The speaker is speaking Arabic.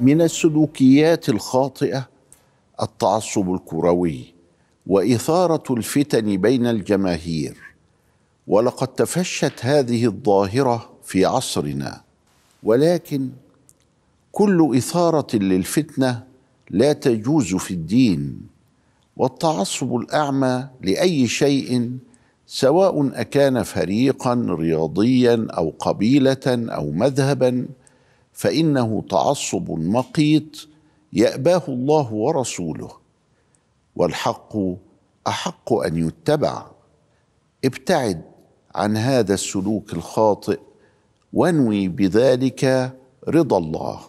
من السلوكيات الخاطئه التعصب الكروي واثاره الفتن بين الجماهير ولقد تفشت هذه الظاهره في عصرنا ولكن كل اثاره للفتنه لا تجوز في الدين والتعصب الاعمى لاي شيء سواء اكان فريقا رياضيا او قبيله او مذهبا فانه تعصب مقيت ياباه الله ورسوله والحق احق ان يتبع ابتعد عن هذا السلوك الخاطئ وانوي بذلك رضا الله